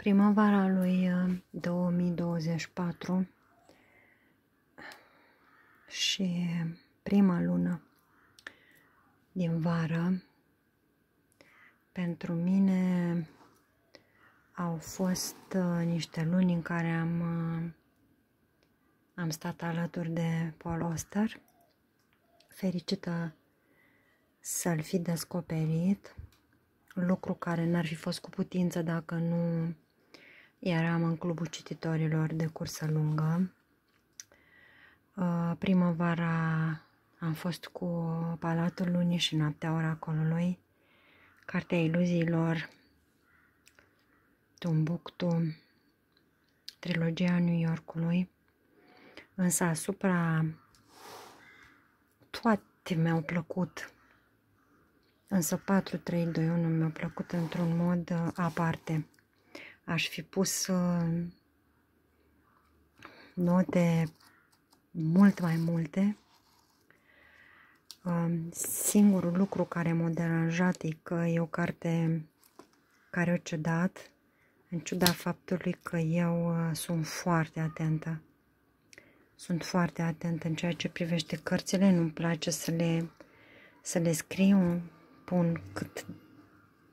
Primăvara lui 2024 uh, și prima lună din vară pentru mine au fost uh, niște luni în care am, uh, am stat alături de Paul Oster, fericită să-l fi descoperit, lucru care n-ar fi fost cu putință dacă nu Eram în clubul cititorilor de cursă lungă. Uh, primăvara am fost cu Palatul Lunii și Noaptea Oracolului, Cartea Iluziilor, Tumbuctu, Trilogia New Yorkului. Însă asupra toate mi-au plăcut. Însă 4, 3, 2, 1 mi-au plăcut într-un mod uh, aparte aș fi pus uh, note mult mai multe. Uh, singurul lucru care m-a deranjat e că e o carte care o cedat, în ciuda faptului că eu uh, sunt foarte atentă. Sunt foarte atentă în ceea ce privește cărțile, nu-mi place să le, să le scriu, pun cât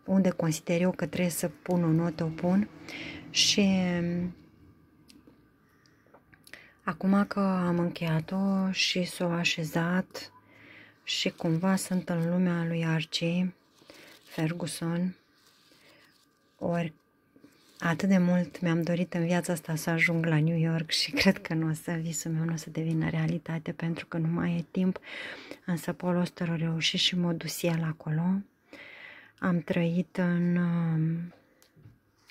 unde consider eu că trebuie să pun o notă, o pun și mm, acum că am încheiat-o și s-o așezat și cumva sunt în lumea lui Archie Ferguson ori atât de mult mi-am dorit în viața asta să ajung la New York și cred că nu o să visul meu nu o să devină realitate pentru că nu mai e timp, însă Paul Oster a reușit și dus el acolo am trăit în, um,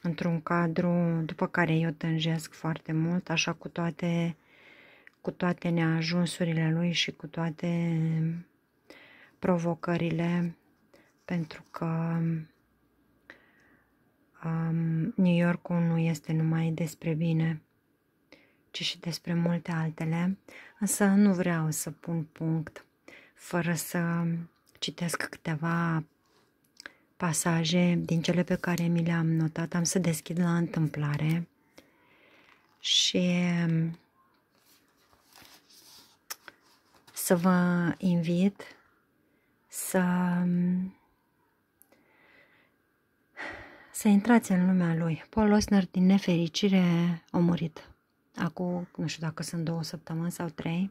într-un cadru după care eu tânjesc foarte mult, așa cu toate, cu toate neajunsurile lui și cu toate provocările, pentru că um, New York nu este numai despre bine, ci și despre multe altele, însă nu vreau să pun punct fără să citesc câteva pasaje din cele pe care mi le-am notat, am să deschid la întâmplare și mm, să vă invit să mm, să intrați în lumea lui. Paul Osner, din nefericire, a murit. Acum, nu știu dacă sunt două săptămâni sau trei,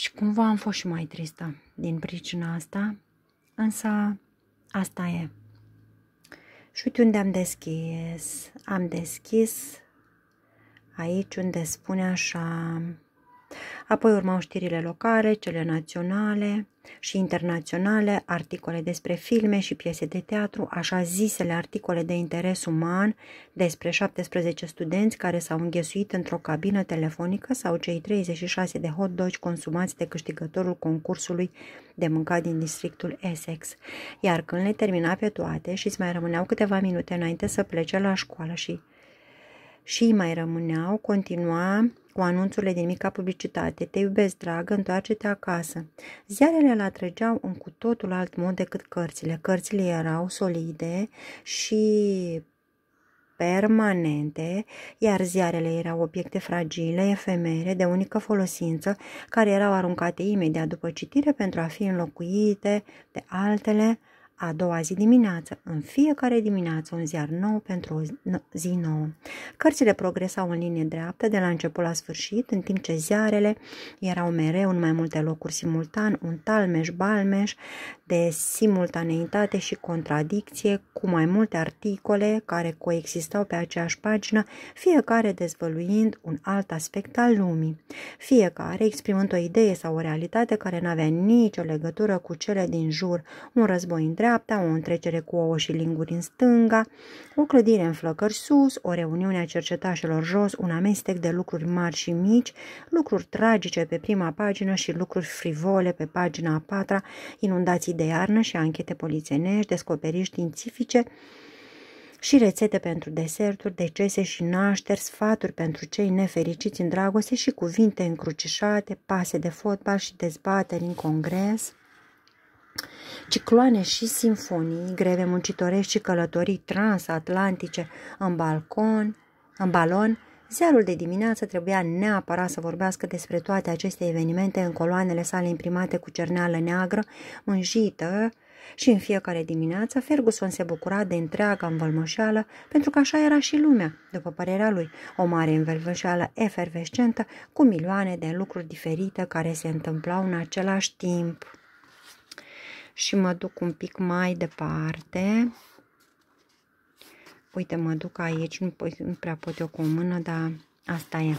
Și cumva am fost și mai tristă din pricina asta, însă asta e. Și uite unde am deschis. Am deschis aici unde spune așa Apoi urmau știrile locale, cele naționale și internaționale, articole despre filme și piese de teatru, așa zisele articole de interes uman despre 17 studenți care s-au înghesuit într-o cabină telefonică sau cei 36 de hot dogi consumați de câștigătorul concursului de mâncat din districtul Essex. Iar când le termina pe toate și îți mai rămâneau câteva minute înainte să plece la școală și și mai rămâneau, continua cu anunțurile din mica publicitate, te iubesc, dragă, întoarce-te acasă. Ziarele îl atrăgeau în cu totul alt mod decât cărțile. Cărțile erau solide și permanente, iar ziarele erau obiecte fragile, efemere, de unică folosință, care erau aruncate imediat după citire pentru a fi înlocuite de altele a doua zi dimineață, în fiecare dimineață un ziar nou pentru o zi nouă. Cărțile progresau în linie dreaptă de la început la sfârșit, în timp ce ziarele erau mereu în mai multe locuri simultan, un talmeș, balmeș, de simultaneitate și contradicție cu mai multe articole care coexistau pe aceeași pagină, fiecare dezvăluind un alt aspect al lumii, fiecare exprimând o idee sau o realitate care nu avea nicio legătură cu cele din jur, un război în dreapta, o întrecere cu ouă și linguri în stânga, o clădire în flăcări sus, o reuniune a cercetașelor jos, un amestec de lucruri mari și mici, lucruri tragice pe prima pagină și lucruri frivole pe pagina a patra, inundații de iarnă și anchete polițenești, descoperiri științifice și rețete pentru deserturi, decese și nașteri, sfaturi pentru cei nefericiți în dragoste și cuvinte încrucișate, pase de fotbal și dezbateri în congres, cicloane și sinfonii, greve muncitorești și călătorii transatlantice în balcon, în balon, Searul de dimineață trebuia neapărat să vorbească despre toate aceste evenimente în coloanele sale imprimate cu cerneală neagră, înjită, și în fiecare dimineață Ferguson se bucura de întreaga învălmășeală, pentru că așa era și lumea, după părerea lui, o mare învălmășeală efervescentă cu milioane de lucruri diferite care se întâmplau în același timp. Și mă duc un pic mai departe. Uite, mă duc aici, nu, nu prea pot eu cu o mână, dar asta e.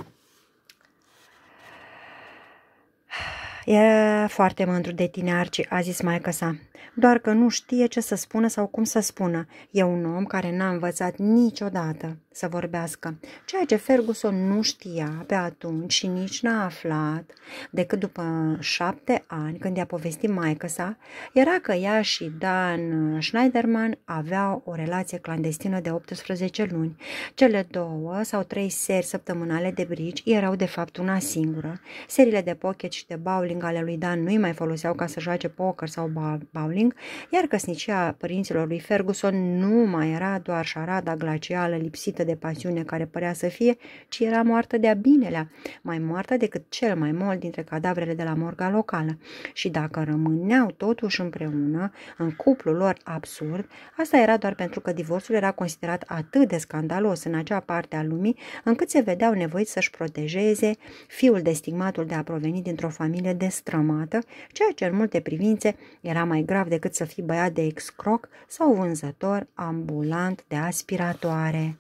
E foarte mândru de tine, Arci, a zis maica sa, doar că nu știe ce să spună sau cum să spună. E un om care n-a învățat niciodată să vorbească, ceea ce Ferguson nu știa pe atunci și nici n-a aflat decât după șapte ani când i-a povestit maică sa, era că ea și Dan Schneiderman aveau o relație clandestină de 18 luni. Cele două sau trei seri săptămânale de brici erau de fapt una singură. Serile de pocket și de bowling ale lui Dan nu-i mai foloseau ca să joace poker sau bowling, iar căsnicia părinților lui Ferguson nu mai era doar șarada glacială lipsită moartă de pasiune care părea să fie, ci era moartă de-a binelea, mai moartă decât cel mai mult dintre cadavrele de la morga locală. Și dacă rămâneau totuși împreună, în cuplul lor absurd, asta era doar pentru că divorțul era considerat atât de scandalos în acea parte a lumii, încât se vedeau nevoiți să-și protejeze fiul de stigmatul de a proveni dintr-o familie destrămată, ceea ce în multe privințe era mai grav decât să fii băiat de excroc sau vânzător ambulant de aspiratoare.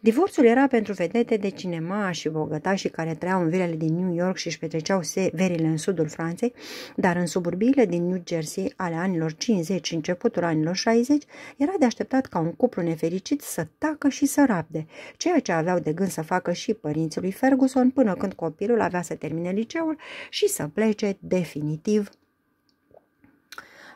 Divorțul era pentru vedete de cinema și bogătași care trăiau în vilele din New York și își petreceau verile în sudul Franței, dar în suburbiile din New Jersey ale anilor 50 și începutul anilor 60 era de așteptat ca un cuplu nefericit să tacă și să rabde, ceea ce aveau de gând să facă și părinții lui Ferguson până când copilul avea să termine liceul și să plece definitiv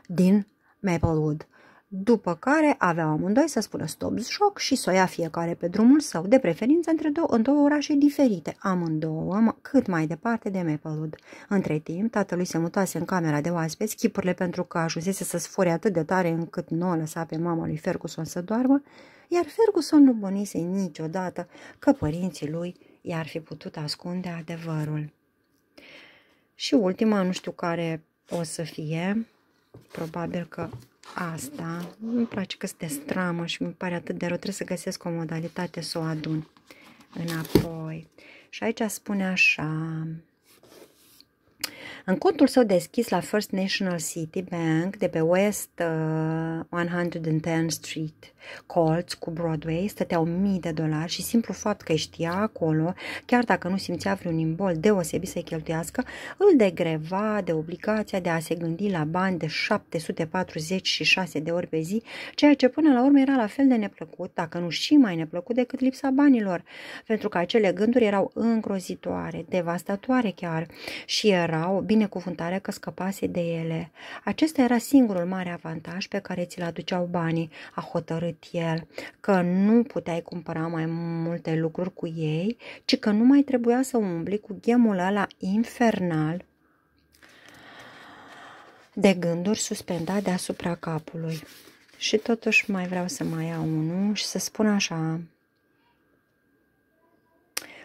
din Maplewood după care aveau amândoi să spună stop joc și să o ia fiecare pe drumul său, de preferință între două, în două orașe diferite, amândouă cât mai departe de Maplewood. Între timp, tatălui se mutase în camera de oaspeți, chipurile pentru că ajunsese să sfure atât de tare încât nu o lăsa pe mama lui Ferguson să doarmă, iar Ferguson nu bănise niciodată că părinții lui i-ar fi putut ascunde adevărul. Și ultima, nu știu care o să fie, probabil că asta. Nu-mi place că este stramă și mi pare atât de rău. Trebuie să găsesc o modalitate să o adun înapoi. Și aici spune așa... În contul său deschis la First National City Bank de pe West uh, 110th Street, colț cu Broadway, stăteau mii de dolari și simplu fapt că știa acolo, chiar dacă nu simțea vreun imbol deosebit să-i cheltuiască, îl degreva de obligația de a se gândi la bani de 746 de ori pe zi, ceea ce până la urmă era la fel de neplăcut, dacă nu și mai neplăcut decât lipsa banilor, pentru că acele gânduri erau îngrozitoare, devastatoare chiar și erau, bine binecuvântarea că scăpase de ele. Acesta era singurul mare avantaj pe care ți-l aduceau banii, a hotărât el, că nu puteai cumpăra mai multe lucruri cu ei, ci că nu mai trebuia să umbli cu ghemul ăla infernal de gânduri suspendat deasupra capului. Și totuși mai vreau să mai iau unul și să spun așa,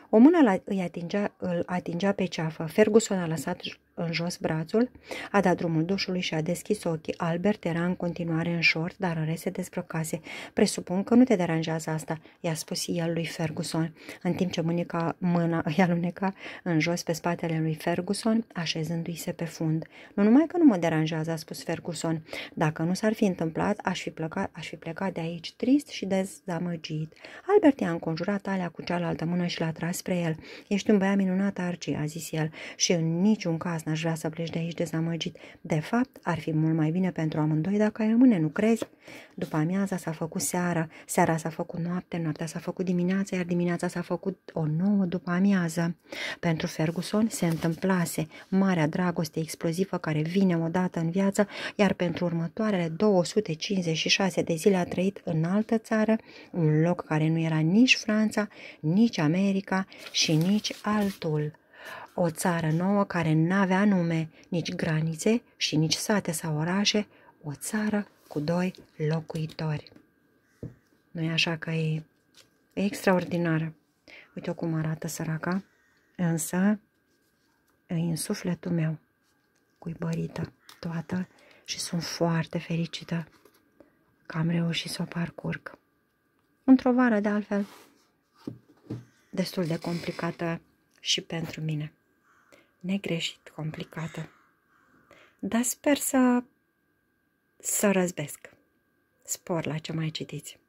o mână la, îi atingea, îl atingea pe ceafă. Ferguson a lăsat în jos brațul, a dat drumul dușului și a deschis ochii. Albert era în continuare în short, dar în rest se dezbrăcase. Presupun că nu te deranjează asta, i-a spus el lui Ferguson, în timp ce mânica, mâna îi aluneca în jos pe spatele lui Ferguson, așezându-i se pe fund. Nu numai că nu mă deranjează, a spus Ferguson. Dacă nu s-ar fi întâmplat, aș fi, plecat, aș fi plecat de aici trist și dezamăgit. Albert i-a înconjurat alea cu cealaltă mână și l-a tras spre el. Ești un băiat minunat, Arci, a zis el, și în niciun caz Nicolas n-aș vrea să pleci de aici dezamăgit. De fapt, ar fi mult mai bine pentru amândoi dacă ai rămâne, nu crezi? După amiaza s-a făcut seara, seara s-a făcut noapte, noaptea s-a făcut dimineața, iar dimineața s-a făcut o nouă după amiază. Pentru Ferguson se întâmplase marea dragoste explozivă care vine odată în viață, iar pentru următoarele 256 de zile a trăit în altă țară, un loc care nu era nici Franța, nici America și nici altul o țară nouă care n-avea nume, nici granițe și nici sate sau orașe, o țară cu doi locuitori. nu e așa că e, e extraordinară. Uite cum arată săraca, însă e în sufletul meu, cuibărită toată și sunt foarte fericită că am reușit să o parcurg. Într-o vară, de altfel, destul de complicată și pentru mine negreșit complicată. Dar sper să, să răzbesc. Spor la ce mai citiți.